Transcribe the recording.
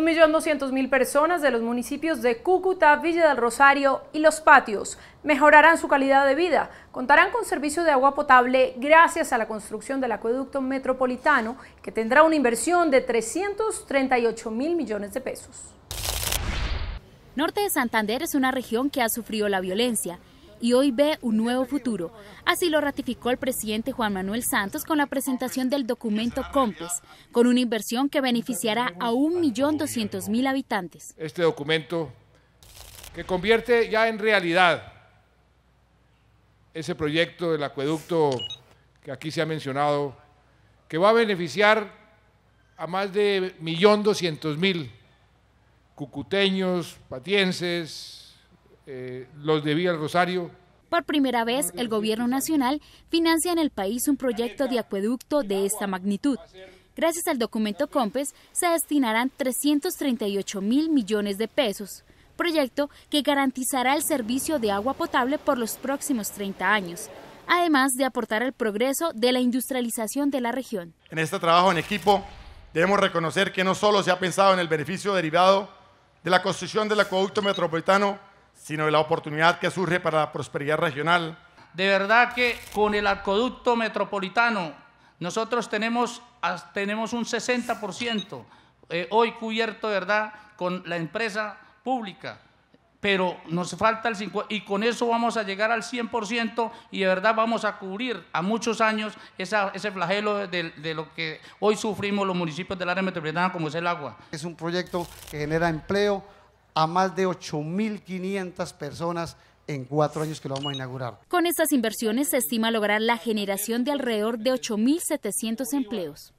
1.200.000 personas de los municipios de Cúcuta, Villa del Rosario y Los Patios mejorarán su calidad de vida. Contarán con servicio de agua potable gracias a la construcción del acueducto metropolitano, que tendrá una inversión de 338 mil millones de pesos. Norte de Santander es una región que ha sufrido la violencia y hoy ve un nuevo futuro. Así lo ratificó el presidente Juan Manuel Santos con la presentación del documento COMPES, con una inversión que beneficiará a 1.200.000 habitantes. Este documento que convierte ya en realidad ese proyecto del acueducto que aquí se ha mencionado, que va a beneficiar a más de 1.200.000 cucuteños, patienses, eh, los de del Rosario. Por primera vez, el Gobierno Nacional financia en el país un proyecto de acueducto de esta magnitud. Gracias al documento COMPES, se destinarán 338 mil millones de pesos, proyecto que garantizará el servicio de agua potable por los próximos 30 años, además de aportar al progreso de la industrialización de la región. En este trabajo en equipo, debemos reconocer que no solo se ha pensado en el beneficio derivado de la construcción del acueducto metropolitano, sino de la oportunidad que surge para la prosperidad regional. De verdad que con el acueducto metropolitano nosotros tenemos, tenemos un 60% eh, hoy cubierto, ¿verdad?, con la empresa pública pero nos falta el 50%, y con eso vamos a llegar al 100% y de verdad vamos a cubrir a muchos años ese flagelo de, lo que hoy sufrimos los municipios del área metropolitana como es el agua. Es un proyecto que genera empleo, a más de 8.500 personas en cuatro años que lo vamos a inaugurar. Con estas inversiones se estima lograr la generación de alrededor de 8.700 empleos.